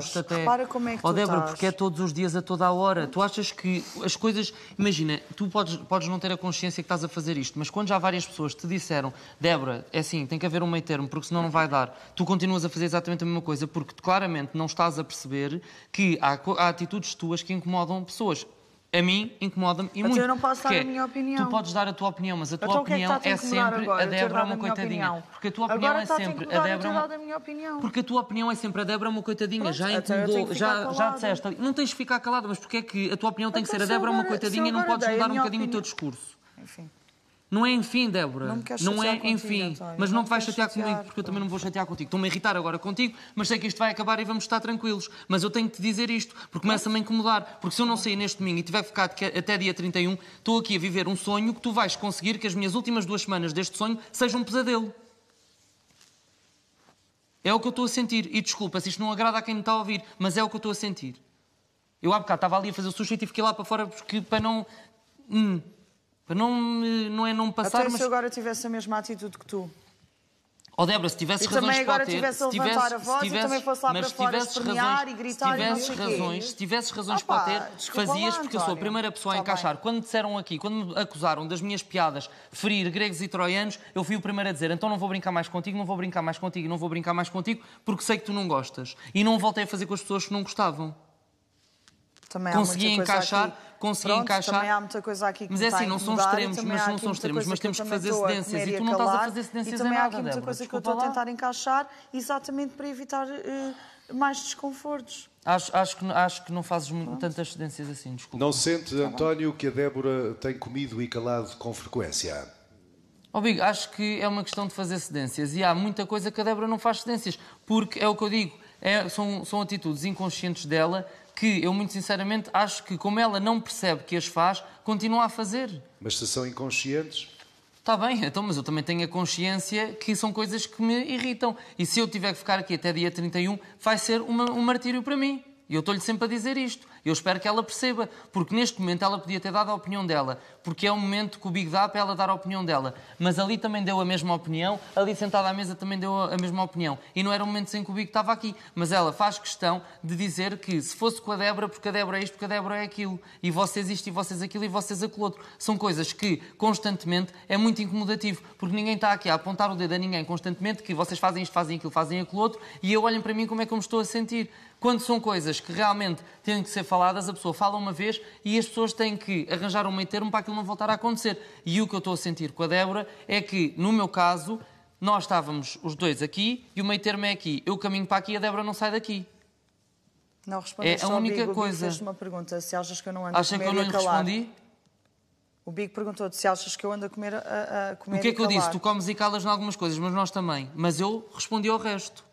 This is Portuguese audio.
para Repara como é que oh, Débora, estás. porque é todos os dias, a toda a hora. Tu achas que as coisas. Imagina, tu podes, podes não ter a consciência que estás a fazer isto, mas quando já várias pessoas te disseram, Débora, é assim, tem que haver um meio termo, porque senão não vai dar, tu continuas a fazer exatamente a mesma coisa, porque claramente não estás a perceber que há, há atitudes tuas que incomodam pessoas a mim incomoda-me e mas então muito. Mas eu não posso dar a minha opinião. Tu podes dar a tua opinião, mas a tua então, é opinião é, é sempre agora? a Débora é uma coitadinha. Opinião. Porque a tua opinião agora é sempre a, a Débora. É uma... A minha opinião. Porque a tua opinião é sempre a Débora uma coitadinha. Pronto, já entendi, já, já disseste. Não tens de ficar calada, mas porque é que a tua opinião tem que ser a Débora uma coitadinha e não podes mudar um bocadinho o teu discurso? Enfim. Não é enfim, Débora. Não, me queres não é contigo, enfim. Mas não, não te vais chatear, chatear comigo, porque eu também não vou chatear contigo. Estou-me a irritar agora contigo, mas sei que isto vai acabar e vamos estar tranquilos. Mas eu tenho que te dizer isto, porque começa-me a incomodar. Porque se eu não sair neste domingo e tiver ficado é até dia 31, estou aqui a viver um sonho que tu vais conseguir que as minhas últimas duas semanas deste sonho sejam um pesadelo. É o que eu estou a sentir. E desculpa se isto não agrada a quem me está a ouvir, mas é o que eu estou a sentir. Eu há bocado estava ali a fazer o sujeito e tive que ir lá para fora porque, para não. Hum. Para não, não é não passar. Até mas... se eu agora tivesse a mesma atitude que tu. Ó oh, Débora, se tivesse razões também agora para ter, tivesse a levantar a voz tivesse, e também fosse lá para fora espremear e gritar se tivesse e razões, se tivesse razões para ter, fazias lá, porque eu sou a primeira pessoa a tá encaixar. Bem. Quando disseram aqui, quando me acusaram das minhas piadas ferir gregos e troianos, eu fui o primeiro a dizer, então não vou brincar mais contigo, não vou brincar mais contigo, não vou brincar mais contigo, porque sei que tu não gostas. E não voltei a fazer com as pessoas que não gostavam também consegui encaixar, aqui. consegui Pronto, encaixar. Também há muita coisa aqui que Mas é assim, não são extremos, mas não são extremos, mas temos que fazer cedências e, tu não estás a fazer cedências em nada, E há aqui muita coisa que eu estou a tentar encaixar, exatamente para evitar uh, mais desconfortos. Acho, acho, que, acho que não fazes Pronto. tantas cedências assim, desculpa. Não sente, tá António, que a Débora tem comido e calado com frequência? Oh, acho que é uma questão de fazer cedências e há muita coisa que a Débora não faz cedências, porque é o que eu digo, é, são, são atitudes inconscientes dela que eu, muito sinceramente, acho que, como ela não percebe que as faz, continua a fazer. Mas se são inconscientes, Está bem, então, mas eu também tenho a consciência que são coisas que me irritam. E se eu tiver que ficar aqui até dia 31, vai ser uma, um martírio para mim. E eu estou-lhe sempre a dizer isto. Eu espero que ela perceba, porque neste momento ela podia ter dado a opinião dela, porque é o momento que o Big dá para ela dar a opinião dela. Mas ali também deu a mesma opinião, ali sentada à mesa também deu a mesma opinião. E não era um momento sem que o Big estava aqui. Mas ela faz questão de dizer que se fosse com a Débora, porque a Débora é isto, porque a Débora é aquilo, e vocês isto, e vocês aquilo, e vocês aquilo outro. São coisas que constantemente é muito incomodativo, porque ninguém está aqui a apontar o dedo a ninguém constantemente que vocês fazem isto, fazem aquilo, fazem aquilo outro, e eu olhem para mim como é que eu me estou a sentir. Quando são coisas que realmente têm que ser faladas, faladas, a pessoa fala uma vez e as pessoas têm que arranjar um meio termo para aquilo não voltar a acontecer. E o que eu estou a sentir com a Débora é que, no meu caso, nós estávamos os dois aqui e o meio termo é aqui. Eu caminho para aqui e a Débora não sai daqui. Não respondeste é a única Big, coisa. Big uma pergunta, se achas que eu não ando Acha a comer que eu não lhe respondi? O Big perguntou-te se achas que eu ando a comer a, a comer O que é que eu disse? Tu comes e calas em algumas coisas, mas nós também. Mas eu respondi ao resto.